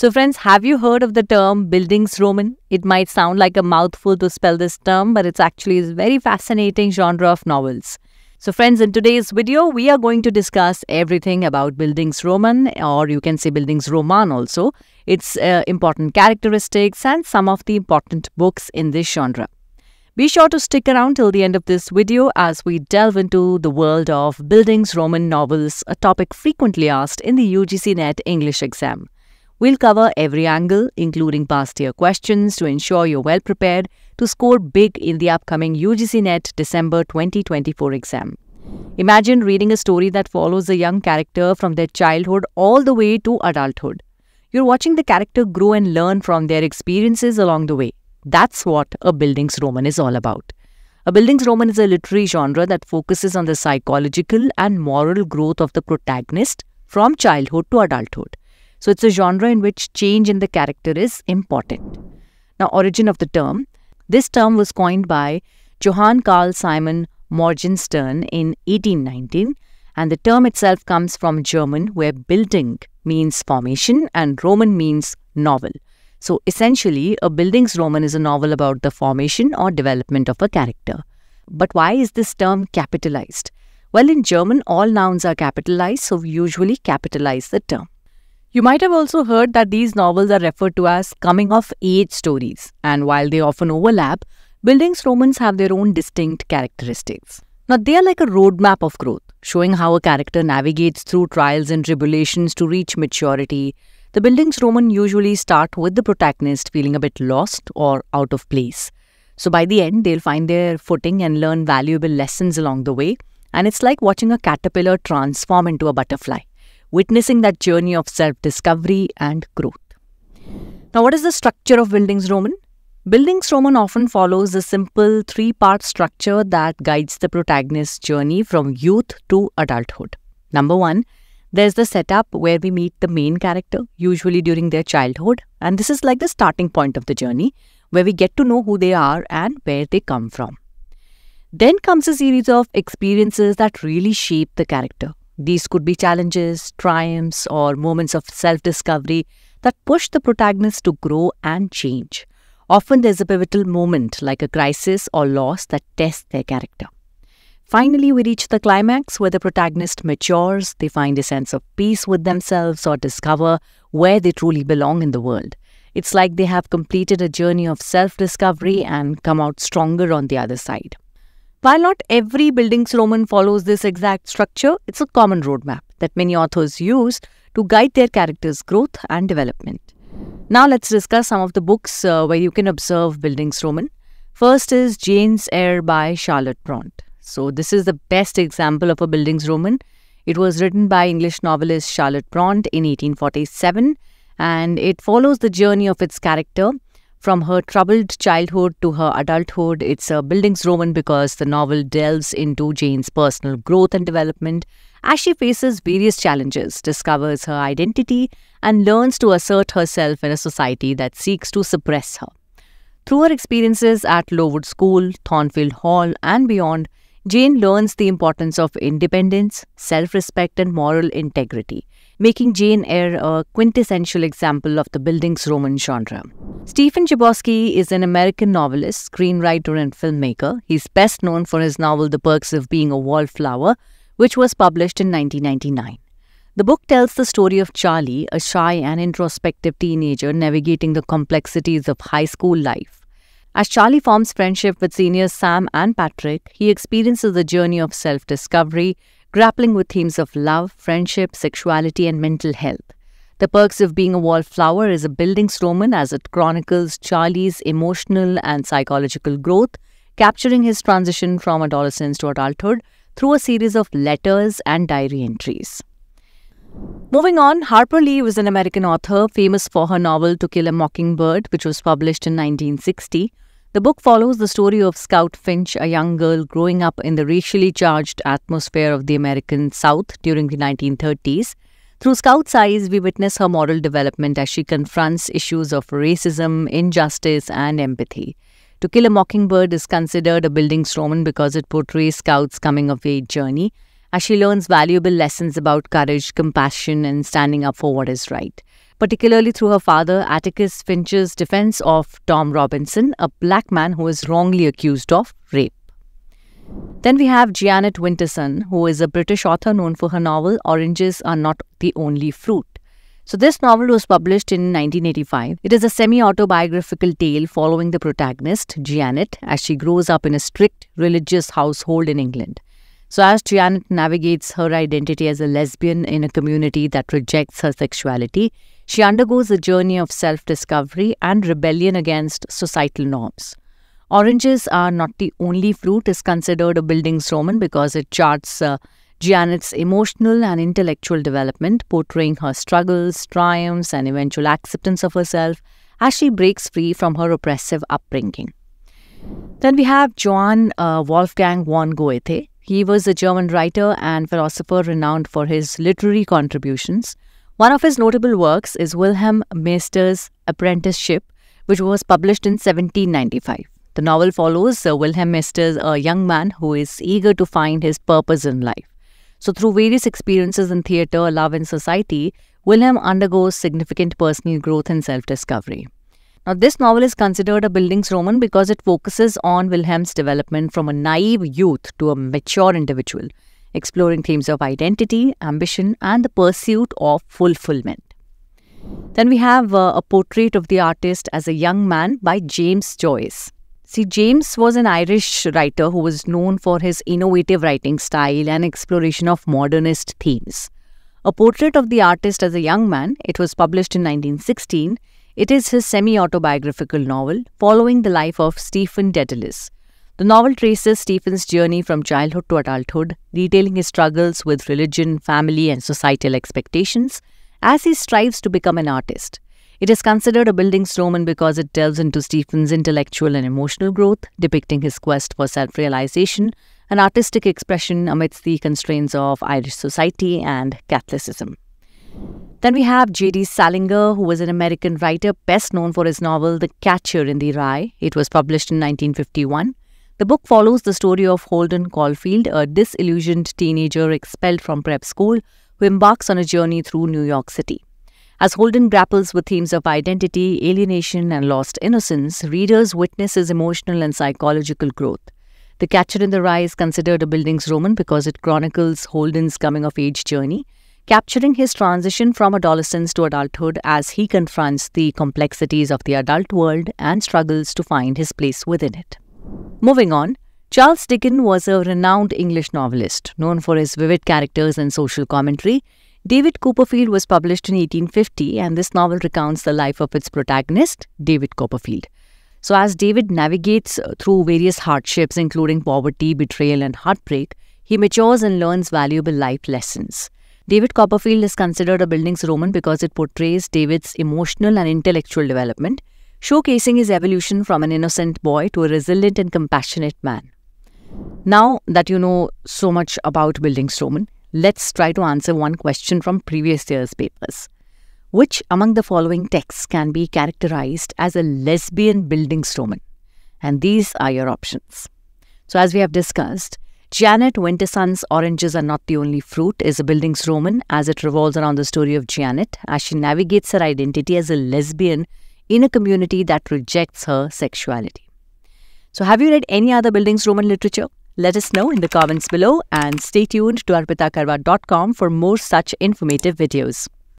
So friends, have you heard of the term Bildungsroman? It might sound like a mouthful to spell this term, but it's actually a very fascinating genre of novels. So friends, in today's video, we are going to discuss everything about Bildungsroman or you can say Bildungsroman also, its uh, important characteristics and some of the important books in this genre. Be sure to stick around till the end of this video as we delve into the world of Bildungsroman novels, a topic frequently asked in the UGC NET English exam. We'll cover every angle, including past year questions, to ensure you're well prepared to score big in the upcoming UGC NET December 2024 exam. Imagine reading a story that follows a young character from their childhood all the way to adulthood. You're watching the character grow and learn from their experiences along the way. That's what a Buildings Roman is all about. A Buildings Roman is a literary genre that focuses on the psychological and moral growth of the protagonist from childhood to adulthood. So it's a genre in which change in the character is important. Now, origin of the term. This term was coined by Johann Carl Simon Morgenstern in 1819, and the term itself comes from German, where building means formation and Roman means novel. So essentially, a building's Roman is a novel about the formation or development of a character. But why is this term capitalized? Well, in German, all nouns are capitalized, so we usually capitalize the term. You might have also heard that these novels are referred to as coming of age stories, and while they often overlap, Buildings romans have their own distinct characteristics. Now, they are like a roadmap of growth, showing how a character navigates through trials and tribulations to reach maturity. The Buildings Roman usually start with the protagonist feeling a bit lost or out of place. So, by the end, they'll find their footing and learn valuable lessons along the way, and it's like watching a caterpillar transform into a butterfly witnessing that journey of self-discovery and growth. Now, what is the structure of Buildings Roman? Buildings Roman often follows a simple three-part structure that guides the protagonist's journey from youth to adulthood. Number one, there's the setup where we meet the main character, usually during their childhood, and this is like the starting point of the journey, where we get to know who they are and where they come from. Then comes a series of experiences that really shape the character. These could be challenges, triumphs, or moments of self discovery that push the protagonist to grow and change. Often there's a pivotal moment like a crisis or loss that tests their character. Finally, we reach the climax where the protagonist matures, they find a sense of peace with themselves, or discover where they truly belong in the world. It's like they have completed a journey of self discovery and come out stronger on the other side. While not every building's Roman follows this exact structure, it's a common roadmap that many authors use to guide their character's growth and development. Now let's discuss some of the books uh, where you can observe buildings Roman. First is Jane's Heir by Charlotte Bront. So this is the best example of a buildings Roman. It was written by English novelist Charlotte Bront in 1847 and it follows the journey of its character from her troubled childhood to her adulthood, it's a Buildings Roman because the novel delves into Jane's personal growth and development as she faces various challenges, discovers her identity, and learns to assert herself in a society that seeks to suppress her. Through her experiences at Lowood School, Thornfield Hall, and beyond, Jane learns the importance of independence, self respect, and moral integrity making Jane Eyre a quintessential example of the building's Roman genre. Stephen Chbosky is an American novelist, screenwriter, and filmmaker. He's best known for his novel The Perks of Being a Wallflower, which was published in 1999. The book tells the story of Charlie, a shy and introspective teenager navigating the complexities of high school life. As Charlie forms friendship with seniors Sam and Patrick, he experiences the journey of self discovery, grappling with themes of love, friendship, sexuality, and mental health. The Perks of Being a Wallflower is a building Roman as it chronicles Charlie's emotional and psychological growth, capturing his transition from adolescence to adulthood through a series of letters and diary entries. Moving on, Harper Lee was an American author famous for her novel To Kill a Mockingbird, which was published in 1960. The book follows the story of Scout Finch, a young girl growing up in the racially charged atmosphere of the American South during the 1930s. Through Scout's eyes, we witness her moral development as she confronts issues of racism, injustice, and empathy. To Kill a Mockingbird is considered a building stone because it portrays Scout's coming of age journey as she learns valuable lessons about courage, compassion, and standing up for what is right particularly through her father, Atticus Finch's defense of Tom Robinson, a black man who is wrongly accused of rape. Then we have Janet Winterson, who is a British author known for her novel Oranges Are Not the Only Fruit. So, this novel was published in 1985. It is a semi autobiographical tale following the protagonist, Janet, as she grows up in a strict religious household in England. So, as Janet navigates her identity as a lesbian in a community that rejects her sexuality, she undergoes a journey of self discovery and rebellion against societal norms. Oranges are not the only fruit is considered a building's Roman because it charts uh, Janet's emotional and intellectual development, portraying her struggles, triumphs, and eventual acceptance of herself as she breaks free from her oppressive upbringing. Then we have Johann uh, Wolfgang von Goethe. He was a German writer and philosopher renowned for his literary contributions. One of his notable works is Wilhelm Meister's Apprenticeship, which was published in 1795. The novel follows Sir uh, Wilhelm Meister, a young man who is eager to find his purpose in life. So, through various experiences in theatre, love, and society, Wilhelm undergoes significant personal growth and self discovery. Now, this novel is considered a Bildungsroman because it focuses on Wilhelm's development from a naive youth to a mature individual exploring themes of identity, ambition, and the pursuit of fulfillment. Then we have uh, a portrait of the artist as a young man by James Joyce. See, James was an Irish writer who was known for his innovative writing style and exploration of modernist themes. A Portrait of the Artist as a Young Man, it was published in 1916. It is his semi autobiographical novel following the life of Stephen Dedalus, the novel traces Stephen's journey from childhood to adulthood, detailing his struggles with religion, family, and societal expectations as he strives to become an artist. It is considered a building stone because it delves into Stephen's intellectual and emotional growth, depicting his quest for self realization and artistic expression amidst the constraints of Irish society and Catholicism. Then we have J.D. Salinger, who was an American writer best known for his novel The Catcher in the Rye. It was published in 1951. The book follows the story of Holden Caulfield, a disillusioned teenager expelled from prep school who embarks on a journey through New York City. As Holden grapples with themes of identity, alienation, and lost innocence, readers witness his emotional and psychological growth. The Catcher in the Rye is considered a building's Roman because it chronicles Holden's coming of age journey, capturing his transition from adolescence to adulthood as he confronts the complexities of the adult world and struggles to find his place within it. Moving on, Charles Dickens was a renowned English novelist, known for his vivid characters and social commentary. David Copperfield was published in 1850, and this novel recounts the life of its protagonist, David Copperfield. So, as David navigates uh, through various hardships, including poverty, betrayal, and heartbreak, he matures and learns valuable life lessons. David Copperfield is considered a building's Roman because it portrays David's emotional and intellectual development showcasing his evolution from an innocent boy to a resilient and compassionate man. Now that you know so much about building Stroman, let's try to answer one question from previous year's papers. Which among the following texts can be characterized as a lesbian building Stroman? And these are your options. So as we have discussed, Janet Winterson's Oranges Are Not the Only Fruit is a building Stroman as it revolves around the story of Janet as she navigates her identity as a lesbian in a community that rejects her sexuality. So, have you read any other buildings Roman literature? Let us know in the comments below and stay tuned to arpitakarwa.com for more such informative videos.